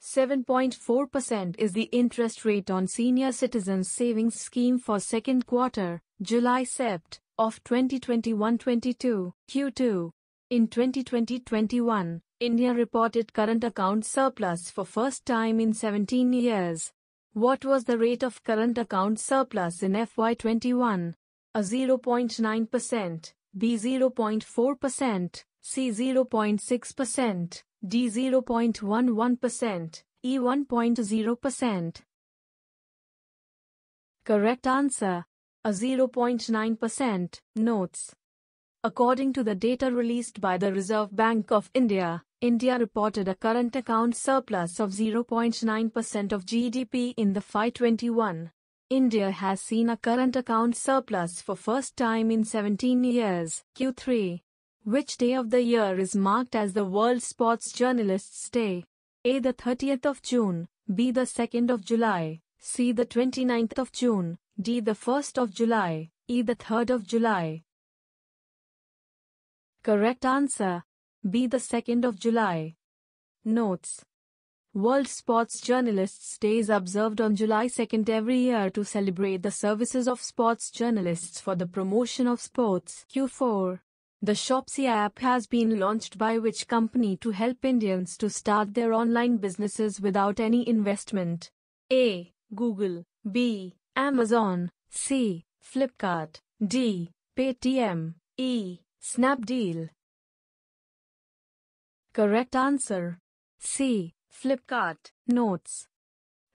7.4% is the interest rate on senior citizens savings scheme for second quarter, July Sept, of 2021-22, Q2. In 2020-21, India reported current account surplus for first time in 17 years. What was the rate of current account surplus in FY21? A 0.9%, B 0.4%, C 0.6%. D 0.11%, E 1.0%. Correct answer. A 0.9%. Notes. According to the data released by the Reserve Bank of India, India reported a current account surplus of 0.9% of GDP in the FY 21. India has seen a current account surplus for first time in 17 years. Q3 which day of the year is marked as the World Sports Journalists Day? A. The 30th of June, B. The 2nd of July, C. The 29th of June, D. The 1st of July, E. The 3rd of July. Correct answer. B. The 2nd of July. Notes. World Sports Journalists Day is observed on July 2nd every year to celebrate the services of sports journalists for the promotion of sports. Q4. The Shopsy app has been launched by which company to help Indians to start their online businesses without any investment? A. Google. B. Amazon. C. Flipkart. D. Paytm. E. Snapdeal. Correct answer. C. Flipkart. Notes.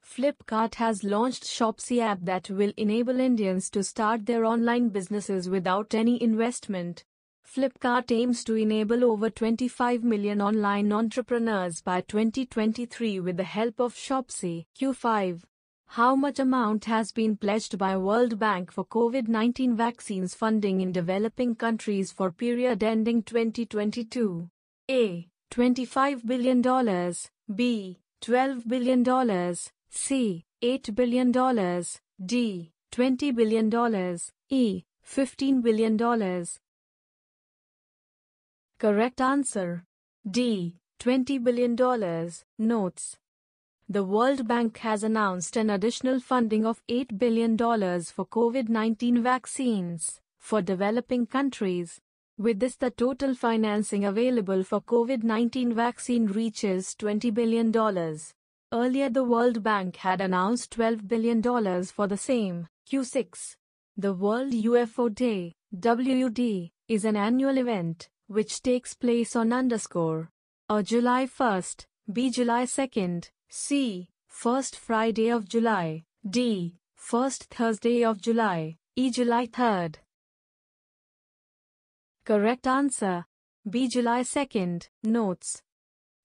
Flipkart has launched Shopsy app that will enable Indians to start their online businesses without any investment. Flipkart aims to enable over 25 million online entrepreneurs by 2023 with the help of Shopsy. Q5. How much amount has been pledged by World Bank for COVID-19 vaccines funding in developing countries for period ending 2022? A. $25 billion, B. $12 billion, C. $8 billion, D. $20 billion, E. $15 billion, Correct answer. D. $20 billion notes. The World Bank has announced an additional funding of $8 billion for COVID 19 vaccines for developing countries. With this, the total financing available for COVID 19 vaccine reaches $20 billion. Earlier, the World Bank had announced $12 billion for the same. Q6. The World UFO Day, WUD, is an annual event which takes place on underscore or July 1st, B July 2nd, C first Friday of July, D first Thursday of July, E July 3rd. Correct answer B July 2nd. Notes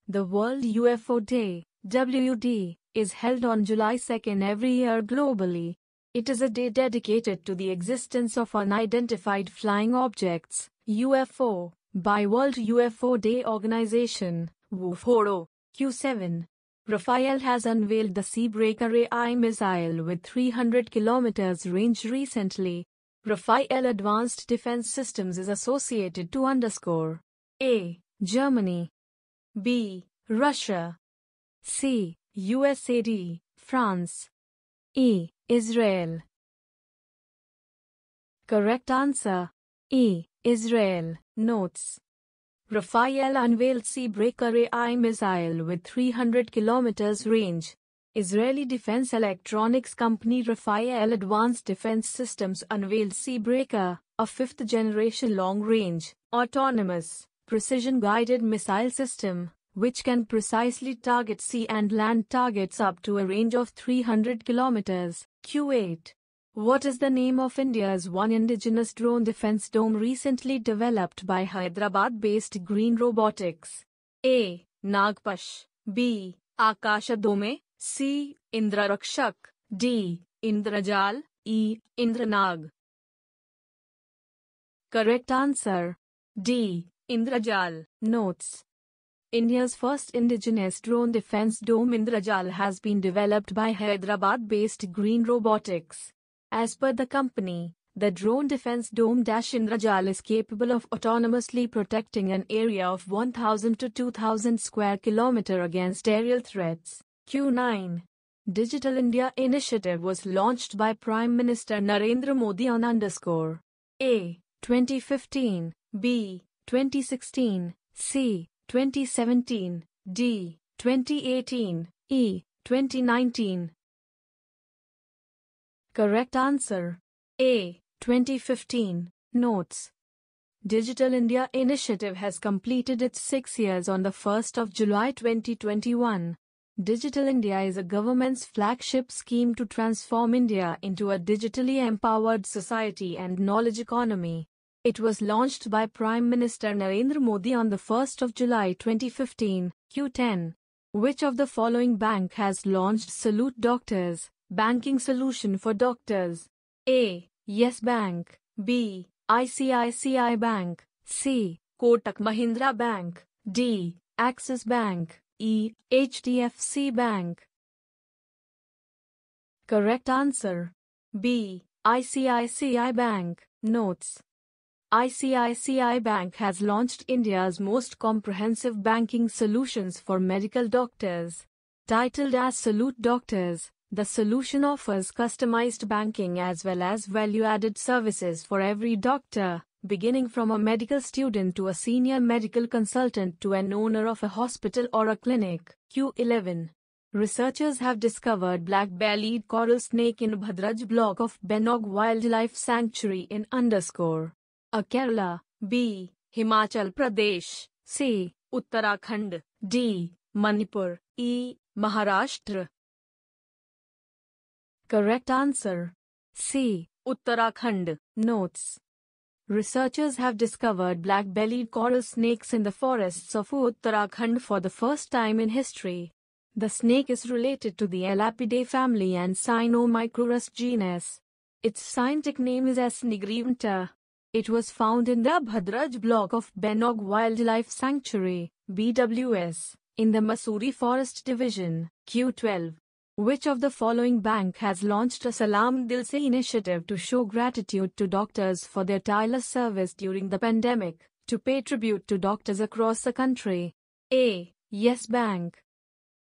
The World UFO Day (WUD) is held on July 2nd every year globally. It is a day dedicated to the existence of unidentified flying objects, UFO, by World UFO Day Organization, WUFORO, Q7. Rafael has unveiled the Seabreaker AI missile with 300 km range recently. Rafael Advanced Defense Systems is associated to underscore A. Germany B. Russia C. USAD, France E. Israel Correct answer E. Israel Notes Rafael unveiled Sea-Breaker AI missile with 300 km range. Israeli defense electronics company Rafael Advanced Defense Systems unveiled Sea-Breaker, a fifth-generation long-range, autonomous, precision-guided missile system, which can precisely target sea and land targets up to a range of 300 km. Q8 what is the name of India's one indigenous drone defense dome recently developed by Hyderabad-based Green Robotics? A. Nagpash B. Akashadome. C. Indra Rakshak D. Indrajal E. Indranag Correct answer D. Indrajal Notes India's first indigenous drone defense dome Indrajal has been developed by Hyderabad-based Green Robotics. As per the company, the drone defense dome dash Indrajal is capable of autonomously protecting an area of 1000 to 2000 square kilometer against aerial threats. Q9 Digital India initiative was launched by Prime Minister Narendra Modi on underscore A 2015, B 2016, C 2017, D 2018, E 2019, Correct answer. A. 2015. Notes. Digital India Initiative has completed its six years on the 1st of July 2021. Digital India is a government's flagship scheme to transform India into a digitally empowered society and knowledge economy. It was launched by Prime Minister Narendra Modi on the 1st of July 2015, Q10. Which of the following bank has launched Salute Doctors? Banking solution for doctors. A. Yes Bank. B. ICICI Bank. C. Kotak Mahindra Bank. D. Axis Bank. E. HDFC Bank. Correct answer. B. ICICI Bank. Notes. ICICI Bank has launched India's most comprehensive banking solutions for medical doctors. Titled as Salute Doctors, the solution offers customized banking as well as value added services for every doctor, beginning from a medical student to a senior medical consultant to an owner of a hospital or a clinic. Q11. Researchers have discovered black-bellied coral snake in Bhadraj block of Benog Wildlife Sanctuary in underscore. A Kerala, B. Himachal Pradesh, C. Uttarakhand, D. Manipur, E. Maharashtra, Correct answer. C. Uttarakhand. Notes. Researchers have discovered black-bellied coral snakes in the forests of Uttarakhand for the first time in history. The snake is related to the Elapidae family and Cynomicrurus genus. Its scientific name is S. nigrivanta. It was found in the Bhadraj block of Benog Wildlife Sanctuary, BWS, in the Masuri Forest Division, Q12. Which of the following bank has launched a Salam Dil Se initiative to show gratitude to doctors for their tireless service during the pandemic, to pay tribute to doctors across the country? A. Yes Bank.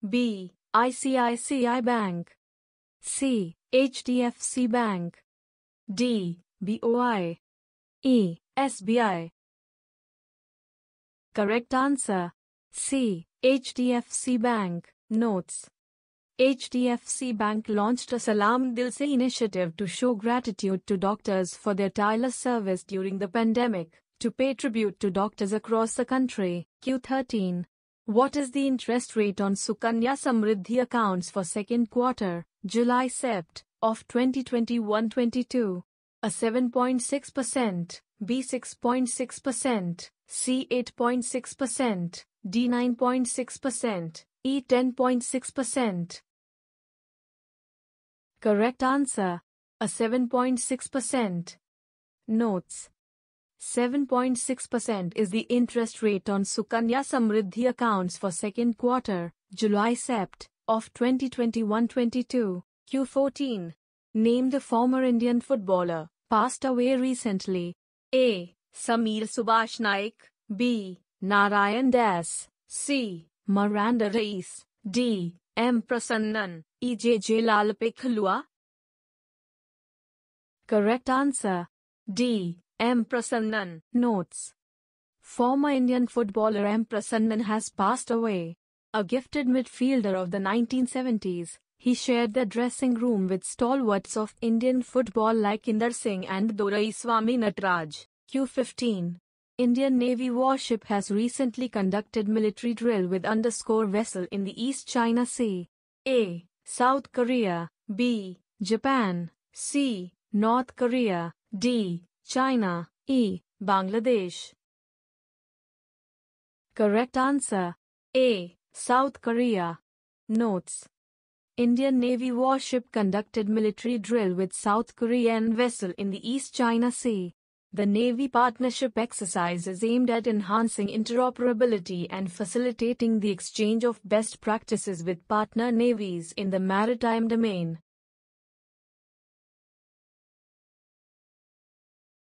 B. ICICI Bank. C. HDFC Bank. D. BOI. E. SBI. Correct answer. C. HDFC Bank. Notes HDFC Bank launched a Salam Dilse initiative to show gratitude to doctors for their tireless service during the pandemic, to pay tribute to doctors across the country. Q13. What is the interest rate on Sukanya Samriddhi accounts for second quarter, July Sept, of 2021-22? A 7.6%, B 6.6%, C 8.6%, D 9.6%, E 10.6%. Correct answer. A 7.6%. Notes. 7.6% is the interest rate on Sukanya Samriddhi accounts for second quarter, July Sept, of 2021-22, Q14. Name the former Indian footballer, passed away recently. A. Samir Subhash Naik, B. Narayan Das, C. Miranda Reis, D. M. Prasannan, E. J. J. Lalpikhlua. Correct answer. D. M. Prasannan. Notes. Former Indian footballer M. Prasannan has passed away. A gifted midfielder of the 1970s, he shared the dressing room with stalwarts of Indian football like Inder Singh and Dora Swami Natraj. Q15. Indian Navy warship has recently conducted military drill with underscore vessel in the East China Sea. A. South Korea. B. Japan. C. North Korea. D. China. E. Bangladesh. Correct answer. A. South Korea. Notes. Indian Navy warship conducted military drill with South Korean vessel in the East China Sea. The Navy partnership exercise is aimed at enhancing interoperability and facilitating the exchange of best practices with partner navies in the maritime domain.